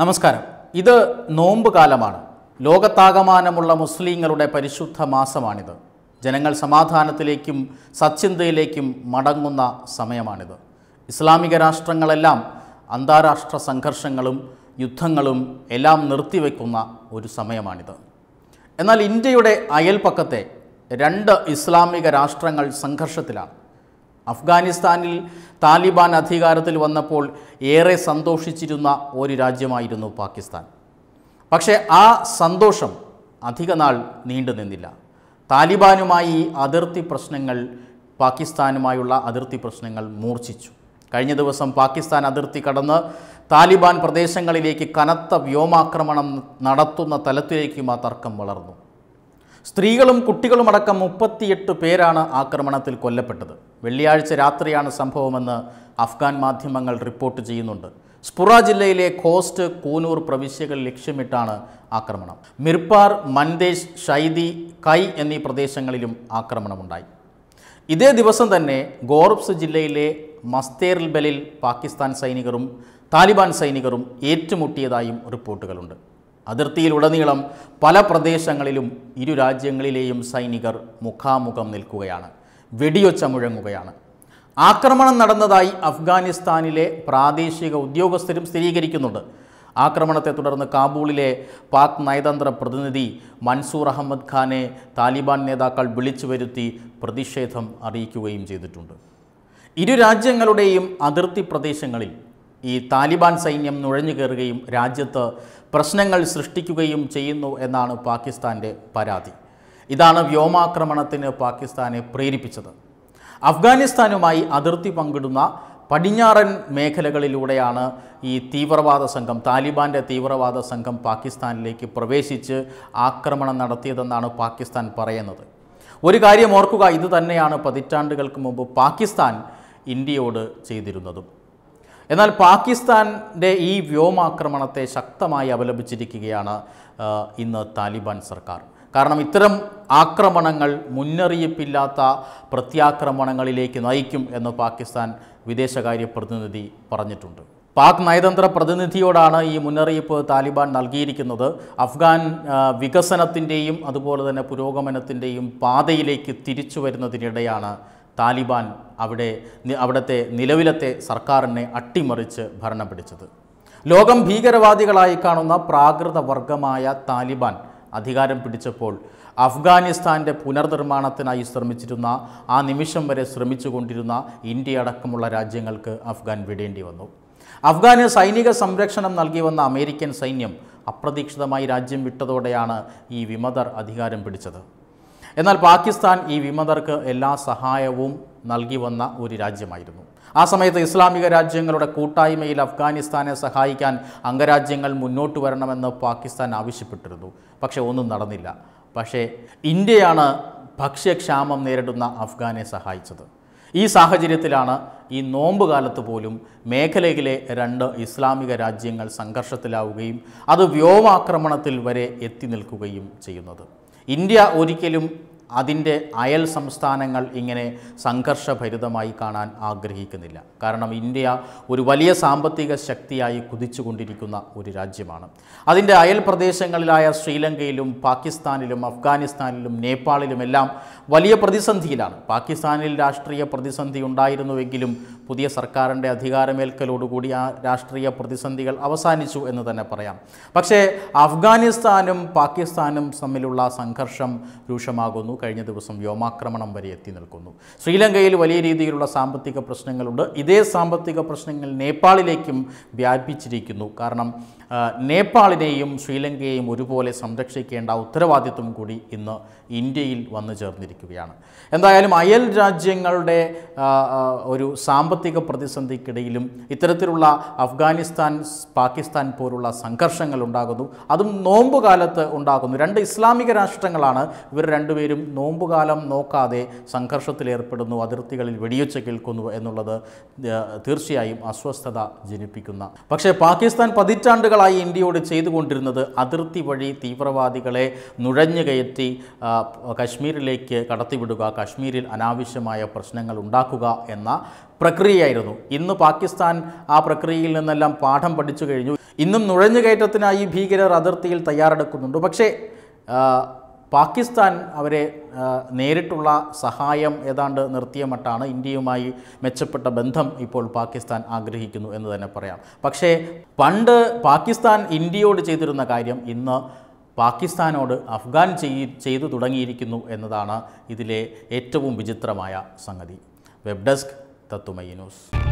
നമസ്കാരം ഇത് നോമ്പ് കാലമാണ് ലോകത്താകമാനമുള്ള മുസ്ലിങ്ങളുടെ പരിശുദ്ധ മാസമാണിത് ജനങ്ങൾ സമാധാനത്തിലേക്കും സച്ചിന്തയിലേക്കും മടങ്ങുന്ന സമയമാണിത് ഇസ്ലാമിക രാഷ്ട്രങ്ങളെല്ലാം അന്താരാഷ്ട്ര സംഘർഷങ്ങളും യുദ്ധങ്ങളും എല്ലാം നിർത്തിവെക്കുന്ന ഒരു സമയമാണിത് എന്നാൽ ഇന്ത്യയുടെ അയൽപ്പക്കത്തെ രണ്ട് ഇസ്ലാമിക രാഷ്ട്രങ്ങൾ സംഘർഷത്തിലാണ് അഫ്ഗാനിസ്ഥാനിൽ താലിബാൻ അധികാരത്തിൽ വന്നപ്പോൾ ഏറെ സന്തോഷിച്ചിരുന്ന ഒരു രാജ്യമായിരുന്നു പാകിസ്ഥാൻ പക്ഷേ ആ സന്തോഷം അധികനാൾ നീണ്ടു നിന്നില്ല താലിബാനുമായി അതിർത്തി പ്രശ്നങ്ങൾ പാകിസ്ഥാനുമായുള്ള അതിർത്തി പ്രശ്നങ്ങൾ മൂർച്ഛിച്ചു കഴിഞ്ഞ ദിവസം പാകിസ്ഥാൻ അതിർത്തി കടന്ന് താലിബാൻ പ്രദേശങ്ങളിലേക്ക് കനത്ത വ്യോമാക്രമണം നടത്തുന്ന തലത്തിലേക്കും ആ തർക്കം വളർന്നു സ്ത്രീകളും കുട്ടികളുമടക്കം മുപ്പത്തിയെട്ട് പേരാണ് ആക്രമണത്തിൽ കൊല്ലപ്പെട്ടത് വെള്ളിയാഴ്ച രാത്രിയാണ് സംഭവമെന്ന് അഫ്ഗാൻ മാധ്യമങ്ങൾ റിപ്പോർട്ട് ചെയ്യുന്നുണ്ട് സ്പുറ ജില്ലയിലെ കോസ്റ്റ് കൂനൂർ പ്രവിശ്യകൾ ലക്ഷ്യമിട്ടാണ് ആക്രമണം മിർപ്പാർ മൻദേശ് ഷൈദി കൈ എന്നീ പ്രദേശങ്ങളിലും ആക്രമണമുണ്ടായി ഇതേ ദിവസം തന്നെ ഗോർബ്സ് ജില്ലയിലെ മസ്തേർബലിൽ പാകിസ്ഥാൻ സൈനികരും താലിബാൻ സൈനികരും ഏറ്റുമുട്ടിയതായും റിപ്പോർട്ടുകളുണ്ട് അതിർത്തിയിലുടനീളം പല പ്രദേശങ്ങളിലും ഇരു രാജ്യങ്ങളിലെയും സൈനികർ മുഖാമുഖം നിൽക്കുകയാണ് വെടിയൊച്ച മുഴങ്ങുകയാണ് ആക്രമണം നടന്നതായി അഫ്ഗാനിസ്ഥാനിലെ പ്രാദേശിക ഉദ്യോഗസ്ഥരും സ്ഥിരീകരിക്കുന്നുണ്ട് ആക്രമണത്തെ തുടർന്ന് കാബൂളിലെ പാക് നയതന്ത്ര പ്രതിനിധി മൻസൂർ അഹമ്മദ് ഖാനെ താലിബാൻ നേതാക്കൾ വിളിച്ചു വരുത്തി പ്രതിഷേധം അറിയിക്കുകയും ചെയ്തിട്ടുണ്ട് ഇരു രാജ്യങ്ങളുടെയും അതിർത്തി പ്രദേശങ്ങളിൽ ഈ താലിബാൻ സൈന്യം നുഴഞ്ഞു കയറുകയും രാജ്യത്ത് പ്രശ്നങ്ങൾ സൃഷ്ടിക്കുകയും ചെയ്യുന്നു എന്നാണ് പാകിസ്ഥാൻ്റെ പരാതി ഇതാണ് വ്യോമാക്രമണത്തിന് പാകിസ്ഥാനെ പ്രേരിപ്പിച്ചത് അഫ്ഗാനിസ്ഥാനുമായി അതിർത്തി പങ്കിടുന്ന പടിഞ്ഞാറൻ മേഖലകളിലൂടെയാണ് ഈ തീവ്രവാദ സംഘം താലിബാൻ്റെ തീവ്രവാദ സംഘം പാകിസ്ഥാനിലേക്ക് പ്രവേശിച്ച് ആക്രമണം നടത്തിയതെന്നാണ് പാകിസ്ഥാൻ പറയുന്നത് ഒരു കാര്യം ഓർക്കുക ഇത് തന്നെയാണ് പതിറ്റാണ്ടുകൾക്ക് മുമ്പ് പാകിസ്ഥാൻ ഇന്ത്യയോട് ചെയ്തിരുന്നതും എന്നാൽ പാകിസ്ഥാൻ്റെ ഈ വ്യോമാക്രമണത്തെ ശക്തമായി അപലപിച്ചിരിക്കുകയാണ് ഇന്ന് താലിബാൻ സർക്കാർ കാരണം ഇത്തരം ആക്രമണങ്ങൾ മുന്നറിയിപ്പില്ലാത്ത പ്രത്യാക്രമണങ്ങളിലേക്ക് നയിക്കും എന്ന് പാകിസ്ഥാൻ വിദേശകാര്യ പ്രതിനിധി പറഞ്ഞിട്ടുണ്ട് പാക് നയതന്ത്ര പ്രതിനിധിയോടാണ് ഈ മുന്നറിയിപ്പ് താലിബാൻ നൽകിയിരിക്കുന്നത് അഫ്ഗാൻ വികസനത്തിൻ്റെയും അതുപോലെ തന്നെ പുരോഗമനത്തിൻ്റെയും പാതയിലേക്ക് തിരിച്ചു വരുന്നതിനിടെയാണ് താലിബാൻ അവിടെ അവിടുത്തെ നിലവിലത്തെ സർക്കാരിനെ അട്ടിമറിച്ച് ഭരണം പിടിച്ചത് ലോകം ഭീകരവാദികളായി കാണുന്ന പ്രാകൃത വർഗമായ താലിബാൻ അധികാരം പിടിച്ചപ്പോൾ അഫ്ഗാനിസ്ഥാൻ്റെ പുനർനിർമ്മാണത്തിനായി ശ്രമിച്ചിരുന്ന ആ നിമിഷം വരെ ശ്രമിച്ചുകൊണ്ടിരുന്ന ഇന്ത്യ അടക്കമുള്ള രാജ്യങ്ങൾക്ക് അഫ്ഗാൻ വിടേണ്ടി വന്നു അഫ്ഗാന് സൈനിക സംരക്ഷണം നൽകി വന്ന അമേരിക്കൻ സൈന്യം അപ്രതീക്ഷിതമായി രാജ്യം വിട്ടതോടെയാണ് ഈ വിമതർ അധികാരം പിടിച്ചത് എന്നാൽ പാകിസ്ഥാൻ ഈ വിമതർക്ക് എല്ലാ സഹായവും നൽകി വന്ന ഒരു രാജ്യമായിരുന്നു ആ സമയത്ത് ഇസ്ലാമിക രാജ്യങ്ങളുടെ കൂട്ടായ്മയിൽ അഫ്ഗാനിസ്ഥാനെ സഹായിക്കാൻ അംഗരാജ്യങ്ങൾ മുന്നോട്ട് വരണമെന്ന് പാകിസ്ഥാൻ ആവശ്യപ്പെട്ടിരുന്നു പക്ഷേ ഒന്നും നടന്നില്ല പക്ഷേ ഇന്ത്യയാണ് ഭക്ഷ്യക്ഷാമം നേരിടുന്ന അഫ്ഗാനെ സഹായിച്ചത് ഈ സാഹചര്യത്തിലാണ് ഈ നോമ്പ് കാലത്ത് പോലും മേഖലയിലെ രണ്ട് ഇസ്ലാമിക രാജ്യങ്ങൾ സംഘർഷത്തിലാവുകയും അത് വ്യോമാക്രമണത്തിൽ വരെ എത്തി നിൽക്കുകയും ചെയ്യുന്നത് ഇന്ത്യ ഒരിക്കലും അതിൻ്റെ അയൽ സംസ്ഥാനങ്ങൾ ഇങ്ങനെ സംഘർഷഭരിതമായി കാണാൻ ആഗ്രഹിക്കുന്നില്ല കാരണം ഇന്ത്യ ഒരു വലിയ സാമ്പത്തിക ശക്തിയായി കുതിച്ചുകൊണ്ടിരിക്കുന്ന ഒരു രാജ്യമാണ് അതിൻ്റെ അയൽ പ്രദേശങ്ങളിലായ ശ്രീലങ്കയിലും പാകിസ്ഥാനിലും അഫ്ഗാനിസ്ഥാനിലും നേപ്പാളിലുമെല്ലാം വലിയ പ്രതിസന്ധിയിലാണ് പാകിസ്ഥാനിൽ രാഷ്ട്രീയ പ്രതിസന്ധി ഉണ്ടായിരുന്നുവെങ്കിലും പുതിയ സർക്കാരിൻ്റെ അധികാരമേൽക്കലോടുകൂടി ആ രാഷ്ട്രീയ പ്രതിസന്ധികൾ അവസാനിച്ചു എന്ന് തന്നെ പറയാം പക്ഷേ അഫ്ഗാനിസ്ഥാനും പാകിസ്ഥാനും തമ്മിലുള്ള സംഘർഷം രൂക്ഷമാകുന്നു നിൽക്കുന്നു കഴിഞ്ഞ ദിവസം വ്യോമാക്രമണം വരെ എത്തി നിൽക്കുന്നു ശ്രീലങ്കയിൽ വലിയ രീതിയിലുള്ള സാമ്പത്തിക പ്രശ്നങ്ങളുണ്ട് ഇതേ സാമ്പത്തിക പ്രശ്നങ്ങൾ നേപ്പാളിലേക്കും വ്യാപിച്ചിരിക്കുന്നു കാരണം നേപ്പാളിനെയും ശ്രീലങ്കയെയും ഒരുപോലെ സംരക്ഷിക്കേണ്ട ഉത്തരവാദിത്വം കൂടി ഇന്ന് ഇന്ത്യയിൽ വന്നു ചേർന്നിരിക്കുകയാണ് എന്തായാലും അയൽ രാജ്യങ്ങളുടെ ഒരു സാമ്പത്തിക പ്രതിസന്ധിക്കിടയിലും ഇത്തരത്തിലുള്ള അഫ്ഗാനിസ്ഥാൻ പാകിസ്ഥാൻ പോലുള്ള സംഘർഷങ്ങൾ ഉണ്ടാകുന്നു അതും നോമ്പുകാലത്ത് ഉണ്ടാകുന്നു രണ്ട് ഇസ്ലാമിക രാഷ്ട്രങ്ങളാണ് ഇവർ രണ്ടുപേരും നോമ്പുകാലം നോക്കാതെ സംഘർഷത്തിലേർപ്പെടുന്നു അതിർത്തികളിൽ വെടിയുച്ച കേൾക്കുന്നു എന്നുള്ളത് തീർച്ചയായും അസ്വസ്ഥത ജനിപ്പിക്കുന്ന പക്ഷേ പാകിസ്ഥാൻ പതിറ്റാണ്ടുകളായി ഇന്ത്യയോട് ചെയ്തുകൊണ്ടിരുന്നത് അതിർത്തി വഴി തീവ്രവാദികളെ നുഴഞ്ഞു കയറ്റി കശ്മീരിലേക്ക് കടത്തിവിടുക കശ്മീരിൽ അനാവശ്യമായ പ്രശ്നങ്ങൾ ഉണ്ടാക്കുക എന്ന പ്രക്രിയയായിരുന്നു ഇന്ന് പാകിസ്ഥാൻ ആ പ്രക്രിയയിൽ നിന്നെല്ലാം പാഠം പഠിച്ചു കഴിഞ്ഞു ഇന്നും നുഴഞ്ഞുകയറ്റത്തിനായി ഭീകരർ അതിർത്തിയിൽ തയ്യാറെടുക്കുന്നുണ്ട് പക്ഷേ പാകിസ്ഥാൻ അവരെ നേരിട്ടുള്ള സഹായം ഏതാണ്ട് നിർത്തിയ മട്ടാണ് ഇന്ത്യയുമായി മെച്ചപ്പെട്ട ബന്ധം ഇപ്പോൾ പാകിസ്ഥാൻ ആഗ്രഹിക്കുന്നു എന്ന് തന്നെ പറയാം പക്ഷേ പണ്ട് പാകിസ്ഥാൻ ഇന്ത്യയോട് ചെയ്തിരുന്ന കാര്യം ഇന്ന് പാകിസ്ഥാനോട് അഫ്ഗാൻ ചെയ് ചെയ്തു തുടങ്ങിയിരിക്കുന്നു എന്നതാണ് ഇതിലെ ഏറ്റവും വിചിത്രമായ സംഗതി വെബ് ഡെസ്ക് തത്തുമയി ന്യൂസ്